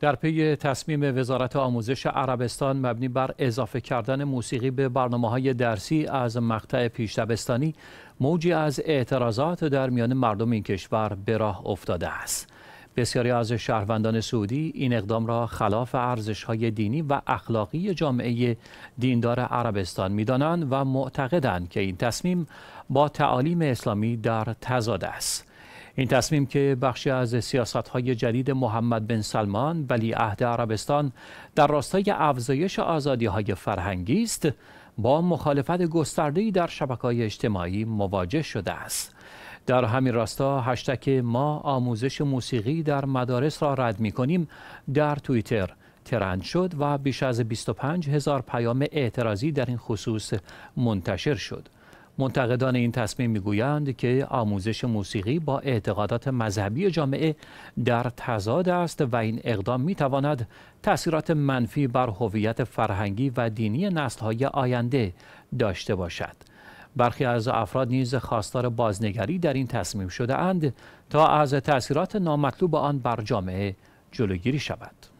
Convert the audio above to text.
در پی تصمیم وزارت آموزش عربستان مبنی بر اضافه کردن موسیقی به برنامه های درسی از مقطع پیش موجی از اعتراضات در میان مردم این کشور به راه افتاده است. بسیاری از شهروندان سعودی این اقدام را خلاف ارزش های دینی و اخلاقی جامعه دیندار عربستان میدانند و معتقدند که این تصمیم با تعالیم اسلامی در تضاد است. این تصمیم که بخشی از سیاست های جدید محمد بن سلمان ولی عهد عربستان در راستای افزایش آزادی های فرهنگی است با مخالفت گسترده‌ای در های اجتماعی مواجه شده است در همین راستا هشتک ما آموزش موسیقی در مدارس را رد می کنیم در توییتر ترند شد و بیش از 25 هزار پیام اعتراضی در این خصوص منتشر شد. منتقدان این تصمیم میگویند که آموزش موسیقی با اعتقادات مذهبی جامعه در تضاد است و این اقدام می تواند تاثیرات منفی بر هویت فرهنگی و دینی های آینده داشته باشد. برخی از افراد نیز خواستار بازنگری در این تصمیم شده اند تا از تاثیرات نامطلوب آن بر جامعه جلوگیری شود.